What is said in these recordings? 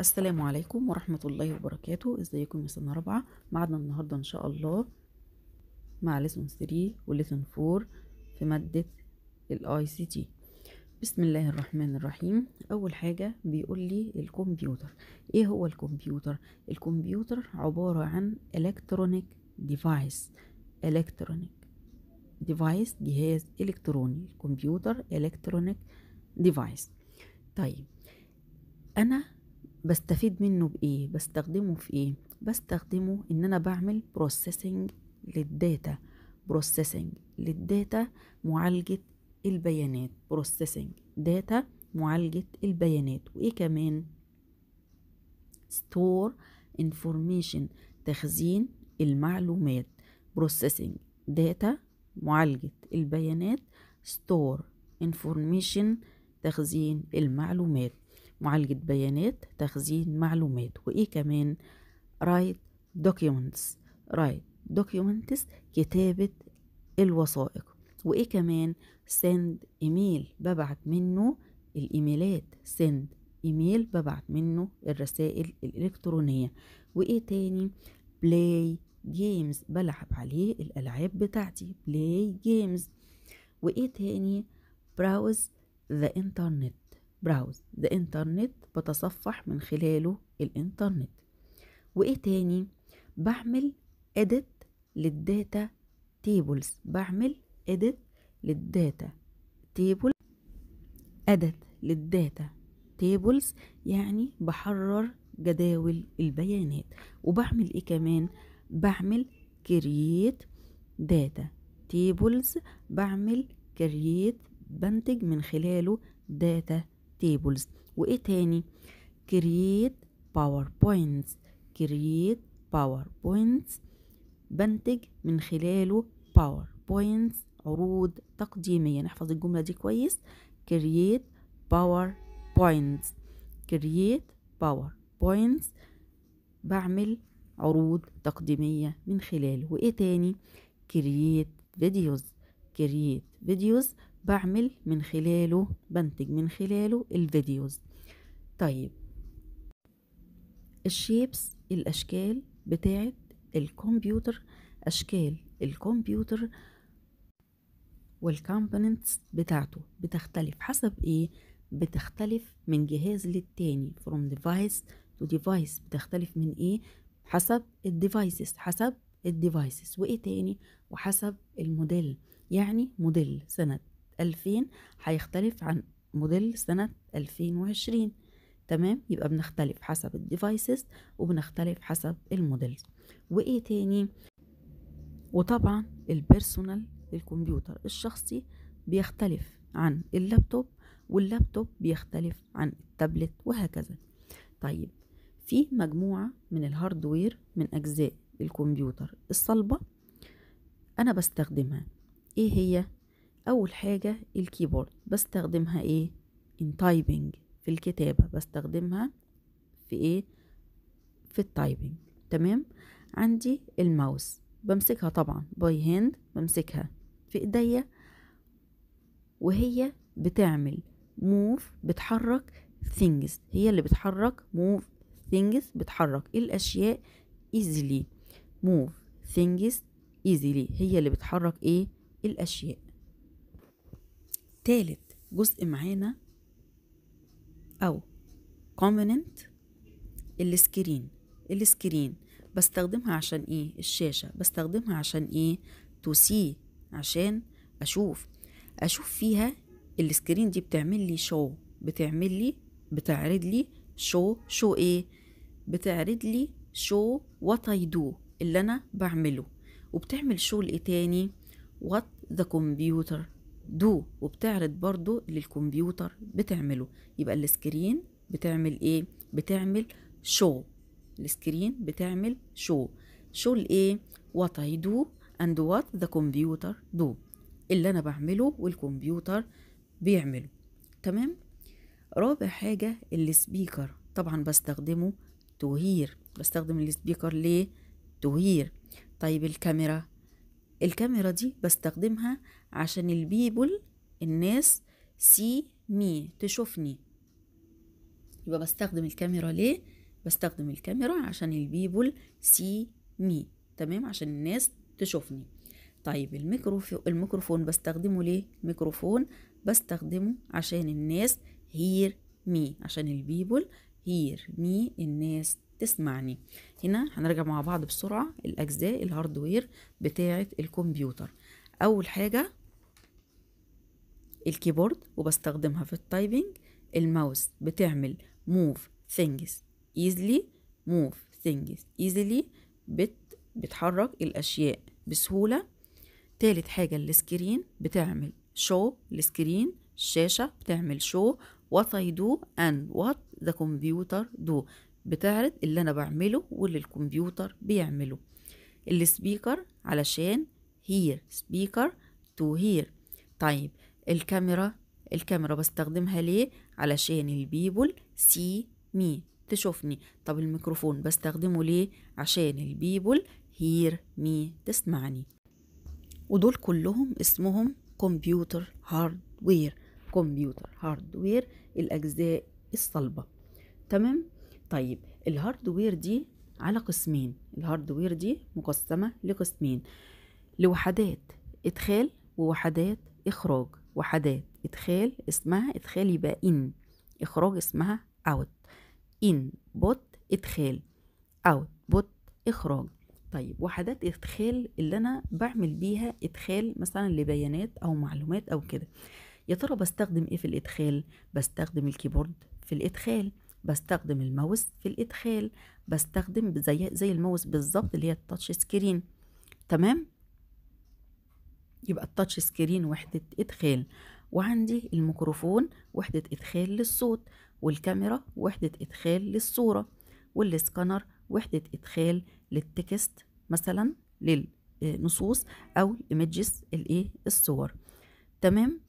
السلام عليكم ورحمة الله وبركاته ازيكم يا سنة رابعة معنا النهاردة ان شاء الله مع لسن 3 ولسن 4 في مادة الاي سي تي بسم الله الرحمن الرحيم اول حاجة بيقول لي الكمبيوتر ايه هو الكمبيوتر الكمبيوتر عبارة عن الكترونيك ديفايس الكترونيك ديفايس جهاز الكتروني الكمبيوتر الكترونيك ديفايس طيب انا بستفيد منه بايه بستخدمه في ايه بستخدمه ان انا بعمل بروسيسنج للداتا بروسيسنج للداتا معالجة البيانات بروسيسنج داتا معالجة البيانات وايه كمان ستور انفورميشن تخزين المعلومات بروسيسنج داتا معالجة البيانات ستور انفورميشن تخزين المعلومات معالجة بيانات تخزين معلومات وإيه كمان رايت دوكيومنتس رايت دوكيومنتس كتابة الوثائق وإيه كمان سند إيميل ببعت منه الإيميلات سند إيميل ببعت منه الرسائل الإلكترونية وإيه تاني بلاي جيمز بلعب عليه الألعاب بتاعتي بلاي جيمز وإيه تاني براوز ذا انترنت براوز ذا انترنت بتصفح من خلاله الانترنت وايه تاني بعمل edit للداتا تيبلز بعمل edit للداتا تيبل edit للداتا تيبلز يعني بحرر جداول البيانات وبعمل ايه كمان بعمل create داتا تيبلز بعمل create بنتج من خلاله data تيبلز وايه تاني كرييت باوربوينتس كرييت باوربوينتس بنتج من خلاله باوربوينتس عروض تقديميه نحفظ الجمله دي كويس كرييت باوربوينتس كرييت باوربوينتس بعمل عروض تقديميه من خلاله وايه تاني كرييت فيديوز كرييت فيديوز بعمل من خلاله بنتج من خلاله الفيديوز طيب الشيبس الأشكال بتاعت الكمبيوتر أشكال الكمبيوتر والكومبوننتس بتاعته بتختلف حسب ايه بتختلف من جهاز للتاني from device to device بتختلف من ايه حسب الديفايسز حسب الديفايسز وايه تاني وحسب الموديل يعني موديل سنة 2000 هيختلف عن موديل سنة 2020 تمام يبقى بنختلف حسب الديفايسز وبنختلف حسب الموديلز وايه تاني وطبعا البيرسونال الكمبيوتر الشخصي بيختلف عن اللابتوب واللابتوب بيختلف عن التابلت وهكذا طيب في مجموعة من الهاردوير من أجزاء الكمبيوتر الصلبة أنا بستخدمها إيه هي اول حاجة الكيبورد بستخدمها ايه ان تايبنج في الكتابة بستخدمها في ايه في التايبنج تمام عندي الماوس بمسكها طبعا باي هاند بمسكها في ايديا وهي بتعمل موف بتحرك things هي اللي بتحرك move things بتحرك الأشياء easily move things easily هي اللي بتحرك ايه الأشياء تالت جزء معانا أو component السكرين السكرين بستخدمها عشان ايه الشاشة بستخدمها عشان ايه تو سي عشان اشوف اشوف فيها السكرين دي بتعمل لي شو بتعمل لي بتعرض لي شو شو ايه بتعرض لي شو وات اي دو اللي انا بعمله وبتعمل شو لايه تاني وات ذا كمبيوتر دو وبتعرض برضو للكمبيوتر بتعمله يبقى السكرين بتعمل ايه بتعمل شو السكرين بتعمل شو شو الايه وات اي دو اند وات ذا كمبيوتر دو اللي انا بعمله والكمبيوتر بيعمله تمام رابع حاجة السبيكر طبعا بستخدمه تهير بستخدم السبيكر ليه تهير طيب الكاميرا الكاميرا دي بستخدمها عشان البيبل الناس سي مي تشوفني يبقى بستخدم الكاميرا ليه بستخدم الكاميرا عشان البيبل سي مي تمام عشان الناس تشوفني طيب الميكروفون بستخدمه ليه ميكروفون بستخدمه عشان الناس هير مي عشان البيبل هير مي الناس تسمعني هنا هنرجع مع بعض بسرعة الأجزاء الهاردوير بتاعة الكمبيوتر أول حاجة الكيبورد وبستخدمها في التايبنج الماوس بتعمل move things easily move things easily بت بتحرك الأشياء بسهولة تالت حاجة السكرين بتعمل show السكرين الشاشة بتعمل show what I do and what the computer do بتعرض اللي أنا بعمله واللي الكمبيوتر بيعمله السبيكر علشان هير سبيكر تو هير طيب الكاميرا الكاميرا بستخدمها ليه علشان البيبل سي مي تشوفني طب الميكروفون بستخدمه ليه عشان البيبل هير مي تسمعني ودول كلهم اسمهم كمبيوتر هاردوير كمبيوتر هاردوير الأجزاء الصلبة تمام طيب الهاردوير دي على قسمين الهاردوير دي مقسمة لقسمين لوحدات إدخال ووحدات إخراج وحدات إدخال اسمها إدخال يبقى إن إخراج اسمها أوت إن بوت إدخال أوت بوت إخراج طيب وحدات إدخال اللي أنا بعمل بيها إدخال مثلا لبيانات أو معلومات أو كده يا ترى بستخدم إيه في الإدخال بستخدم الكيبورد في الإدخال بستخدم الماوس في الادخال بستخدم زي زي الماوس بالظبط اللي هي التاتش سكرين تمام يبقى التاتش سكرين وحده ادخال وعندي الميكروفون وحده ادخال للصوت والكاميرا وحده ادخال للصوره والسكانر وحده ادخال للتكست مثلا للنصوص آه، او الايمجز الايه الصور تمام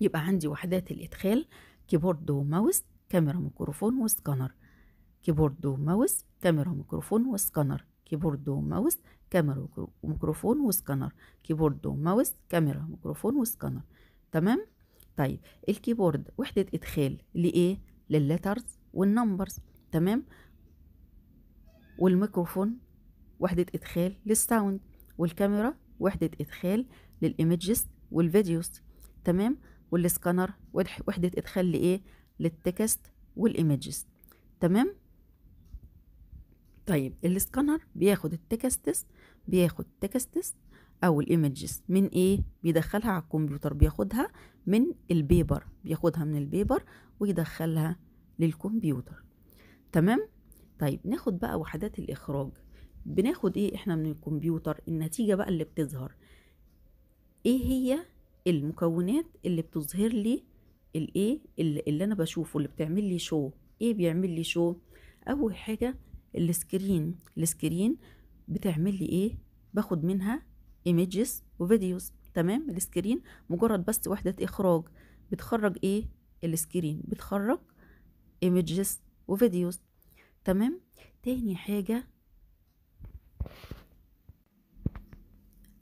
يبقى عندي وحدات الادخال كيبورد وماوس كاميرا ميكروفون وسكانر كيبورد وماوس كاميرا ميكروفون وسكانر كيبورد وماوس كاميرا ميكروفون وسكانر كيبورد وماوس كاميرا ميكروفون وسكانر تمام طيب الكيبورد وحدة إدخال لإيه لللترز والنمبرز تمام والميكروفون وحدة إدخال للساوند والكاميرا وحدة إدخال للإيمجز والفيديوز تمام والسكانر وحدة إدخال لإيه للتكست والايمجز تمام طيب السكانر بياخد التكستس بياخد تكستس او الايمجز من ايه بيدخلها على الكمبيوتر بياخدها من البيبر بياخدها من البيبر ويدخلها للكمبيوتر تمام طيب ناخد بقى وحدات الاخراج بناخد ايه احنا من الكمبيوتر النتيجه بقى اللي بتظهر ايه هي المكونات اللي بتظهر لي الايه اللي انا بشوفه اللي بتعمل لي شو ايه بيعمل لي شو اول حاجه السكرين السكرين بتعمل لي ايه باخد منها ايميجز وفيديوز تمام السكرين مجرد بس وحده اخراج بتخرج ايه السكرين بتخرج ايميجز وفيديوز تمام تاني حاجه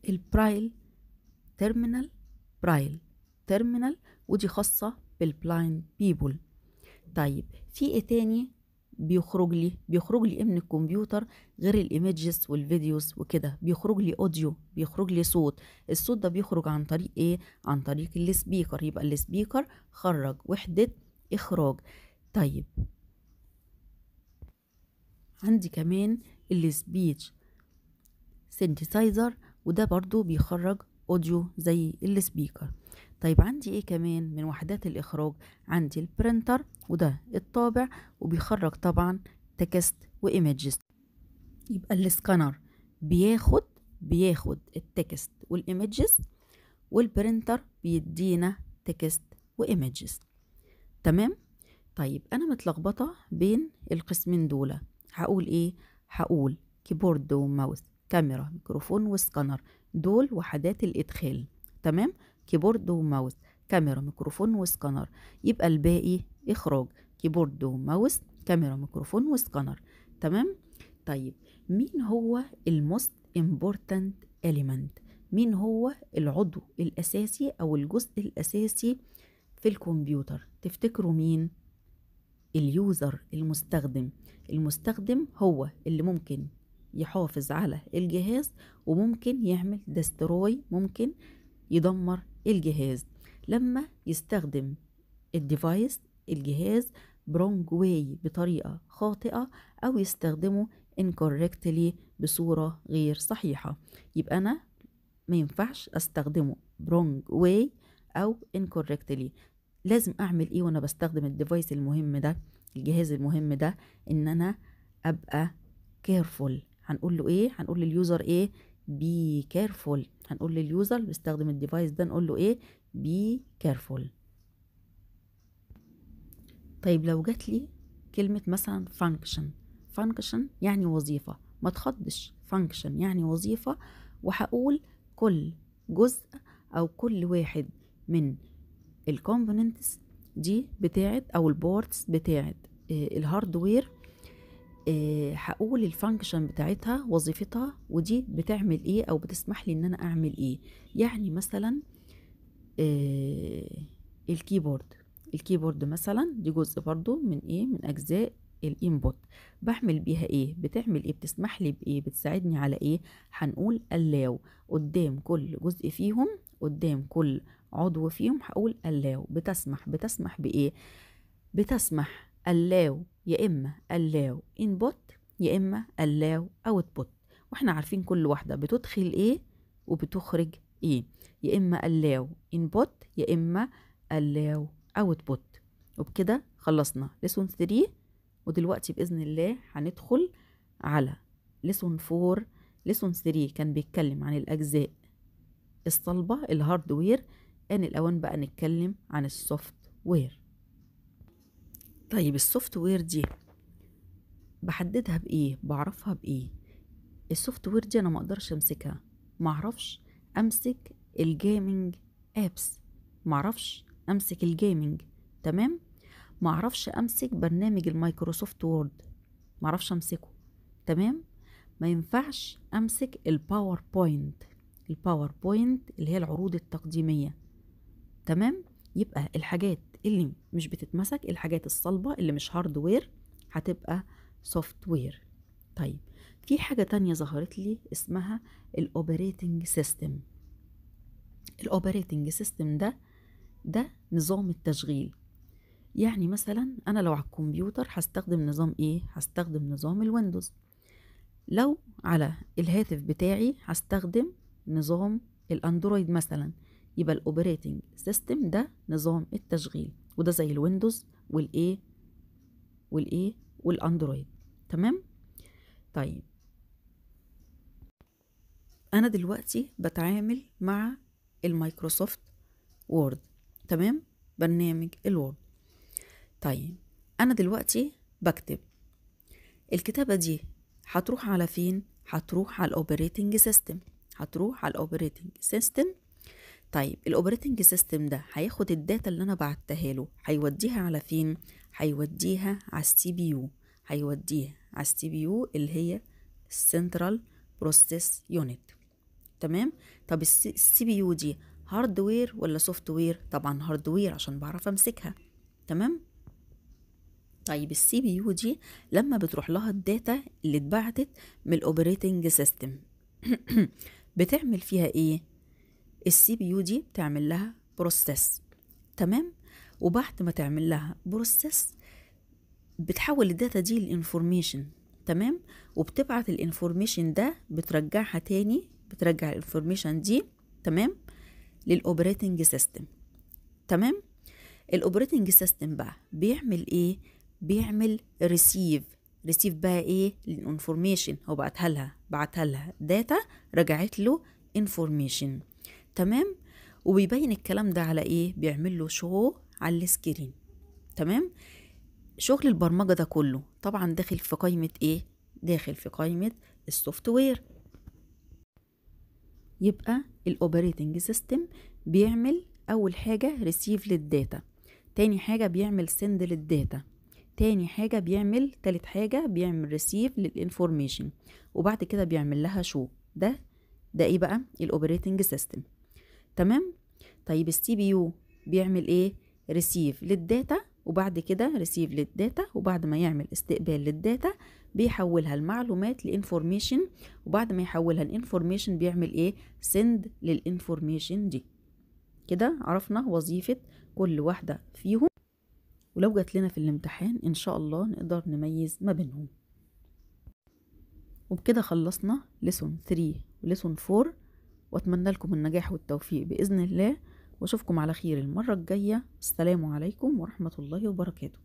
البرايل تيرمينال برايل تيرمينال ودي خاصه بالبلايند بيبول طيب في ايه تاني بيخرج لي بيخرج لي ايه من الكمبيوتر غير الايمجز والفيديوز وكده بيخرج لي اوديو بيخرج لي صوت الصوت ده بيخرج عن طريق ايه عن طريق السبيكر يبقى السبيكر خرج وحده اخراج طيب عندي كمان السبيتش سينتسايزر وده برضو بيخرج اوديو زي السبيكر طيب عندي ايه كمان من وحدات الاخراج عندي البرينتر وده الطابع وبيخرج طبعا تكست وايمجز يبقى السكانر بياخد بياخد التكست والايمجز والبرينتر بيدينا تكست وايمجز تمام طيب انا متلخبطه بين القسمين دول هقول ايه هقول كيبورد وماوس كاميرا ميكروفون وسكانر دول وحدات الادخال تمام كيبورد وماوس كاميرا ميكروفون وسكانر يبقى الباقي اخراج كيبورد وماوس كاميرا ميكروفون وسكانر تمام طيب مين هو الموست امبورتنت اليمنت مين هو العضو الاساسي او الجزء الاساسي في الكمبيوتر تفتكروا مين اليوزر المستخدم المستخدم هو اللي ممكن يحافظ على الجهاز وممكن يعمل دستروي ممكن يدمر الجهاز لما يستخدم الديفايس الجهاز برونج واي بطريقة خاطئة أو يستخدمه incorrectly بصورة غير صحيحة يبقى أنا ما ينفعش أستخدمه برونج واي أو incorrectly لازم أعمل إيه وأنا بستخدم الديفايس المهم ده الجهاز المهم ده إن أنا أبقى كيرفول هنقول له إيه هنقول لليوزر إيه بي كيرفول هنقول لليوزر بيستخدم الديفايس ده نقول له ايه بي كيرفول طيب لو جات لي كلمة مثلا فانكشن فانكشن يعني وظيفة ما تخضش فانكشن يعني وظيفة وهقول كل جزء أو كل واحد من الكومبوننتس دي بتاعت أو البورتس بتاعت آه، الهاردوير آه، هقول الفانكشن بتاعتها وظيفتها ودي بتعمل ايه او بتسمح لي ان انا اعمل ايه يعني مثلا الكيبورد آه، الكيبورد مثلا دي جزء برضو من ايه من اجزاء الانبوت بعمل بيها ايه بتعمل ايه بتسمح لي بايه بتساعدني على ايه هنقول allow قدام كل جزء فيهم قدام كل عضو فيهم هقول allow بتسمح بتسمح بايه بتسمح allow يا إما allow input يا إما allow output واحنا عارفين كل واحدة بتدخل إيه وبتخرج إيه يا إما allow input يا إما allow output وبكده خلصنا لسون 3 ودلوقتي بإذن الله هندخل على لسون 4 لسون 3 كان بيتكلم عن الأجزاء الصلبة الهاردوير آن الأوان بقى نتكلم عن السوفت وير طيب السوفت وير دي بحددها بايه بعرفها بايه السوفت وير دي انا ما اقدرش امسكها ما اعرفش امسك الجيمنج ابس ما اعرفش امسك الجيمنج تمام ما اعرفش امسك برنامج المايكروسوفت وورد ما اعرفش امسكه تمام ما ينفعش امسك الباوربوينت الباوربوينت اللي هي العروض التقديميه تمام يبقى الحاجات اللي مش بتتمسك الحاجات الصلبة اللي مش هاردوير هتبقى سوفت وير طيب في حاجة تانية ظهرت لي اسمها الأوبريتنج سيستم الأوبريتنج سيستم ده ده نظام التشغيل يعني مثلا أنا لو على الكمبيوتر هستخدم نظام إيه؟ هستخدم نظام الويندوز لو على الهاتف بتاعي هستخدم نظام الأندرويد مثلا يبقى الاوبريتنج سيستم ده نظام التشغيل وده زي الويندوز والايه والايه والاندرويد تمام طيب انا دلوقتي بتعامل مع المايكروسوفت وورد تمام برنامج الوورد طيب انا دلوقتي بكتب الكتابه دي هتروح على فين هتروح على الاوبريتنج سيستم هتروح على الاوبريتنج سيستم طيب الاوبريتنج سيستم ده هياخد الداتا اللي انا بعتها له هيوديها على فين هيوديها على السي بي يو هيوديها على السي بي يو اللي هي السنترال بروسيس يونت تمام طب السي بي يو دي هاردوير ولا سوفت وير طبعا هاردوير عشان بعرف امسكها تمام طيب السي بي يو دي لما بتروح لها الداتا اللي اتبعتت من الاوبريتنج سيستم بتعمل فيها ايه السي بي يو دي بتعمل لها بروسيس تمام وبعد ما تعمل لها بروسيس بتحول الداتا دي لانفورميشن تمام وبتبعت الانفورميشن ده بترجعها تاني بترجع الانفورميشن دي تمام للاوبريتنج سيستم تمام الاوبريتنج سيستم بقى بيعمل ايه بيعمل ريسيف ريسيف بقى ايه الانفورميشن هو بعتها لها بعتها لها داتا رجعت له انفورميشن تمام وبيبين الكلام ده على ايه بيعمل له شو على السكرين تمام شغل البرمجه ده كله طبعا داخل في قائمه ايه داخل في قائمه السوفت وير يبقى الاوبريتنج سيستم بيعمل اول حاجه ريسيف للداتا تاني حاجه بيعمل سند للداتا تاني حاجة بيعمل تالت حاجة بيعمل ريسيف للانفورميشن وبعد كده بيعمل لها شو ده ده ايه بقى الاوبريتنج سيستم تمام طيب السي بي يو بيعمل ايه ريسيف للداتا وبعد كده ريسيف للداتا وبعد ما يعمل استقبال للداتا بيحولها المعلومات لانفورميشن وبعد ما يحولها الانفورميشن بيعمل ايه سند للانفورميشن دي كده عرفنا وظيفة كل واحدة فيهم ولو جات لنا في الامتحان ان شاء الله نقدر نميز ما بينهم وبكده خلصنا لسون 3 ولسون 4 وأتمنى لكم النجاح والتوفيق بإذن الله وأشوفكم على خير المرة الجاية السلام عليكم ورحمة الله وبركاته